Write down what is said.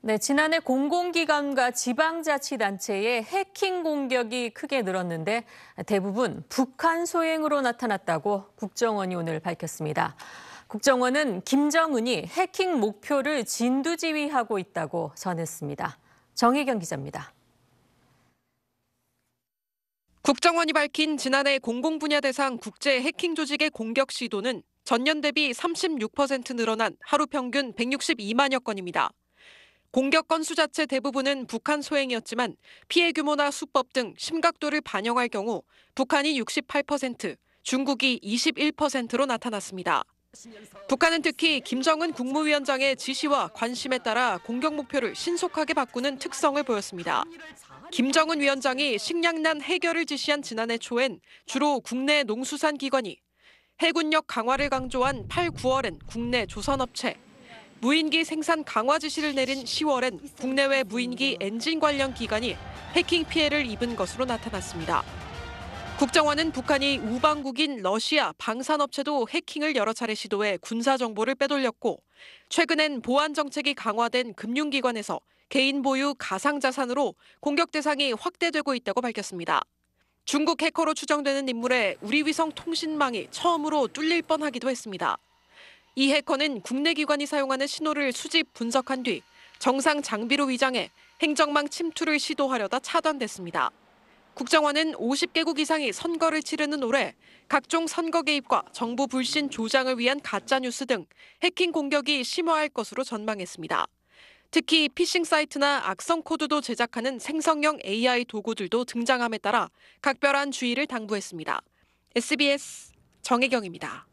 네, 지난해 공공기관과 지방자치단체의 해킹 공격이 크게 늘었는데 대부분 북한 소행으로 나타났다고 국정원이 오늘 밝혔습니다. 국정원은 김정은이 해킹 목표를 진두지휘하고 있다고 전했습니다. 정혜경 기자입니다. 국정원이 밝힌 지난해 공공분야 대상 국제 해킹 조직의 공격 시도는 전년 대비 36% 늘어난 하루 평균 162만여 건입니다. 공격 건수 자체 대부분은 북한 소행이었지만 피해 규모나 수법 등 심각도를 반영할 경우 북한이 68%, 중국이 21%로 나타났습니다. 북한은 특히 김정은 국무위원장의 지시와 관심에 따라 공격 목표를 신속하게 바꾸는 특성을 보였습니다. 김정은 위원장이 식량난 해결을 지시한 지난해 초엔 주로 국내 농수산기관이 해군력 강화를 강조한 8, 9월엔 국내 조선업체, 무인기 생산 강화 지시를 내린 10월엔 국내외 무인기 엔진 관련 기관이 해킹 피해를 입은 것으로 나타났습니다. 국정원은 북한이 우방국인 러시아 방산업체도 해킹을 여러 차례 시도해 군사 정보를 빼돌렸고 최근엔 보안 정책이 강화된 금융기관에서 개인 보유 가상자산으로 공격 대상이 확대되고 있다고 밝혔습니다. 중국 해커로 추정되는 인물의 우리 위성 통신망이 처음으로 뚫릴 뻔하기도 했습니다. 이 해커는 국내 기관이 사용하는 신호를 수집 분석한 뒤 정상 장비로 위장해 행정망 침투를 시도하려다 차단됐습니다. 국정원은 50개국 이상이 선거를 치르는 올해 각종 선거 개입과 정부 불신 조장을 위한 가짜 뉴스 등 해킹 공격이 심화할 것으로 전망했습니다. 특히 피싱 사이트나 악성 코드도 제작하는 생성형 AI 도구들도 등장함에 따라 각별한 주의를 당부했습니다. SBS 정혜경입니다.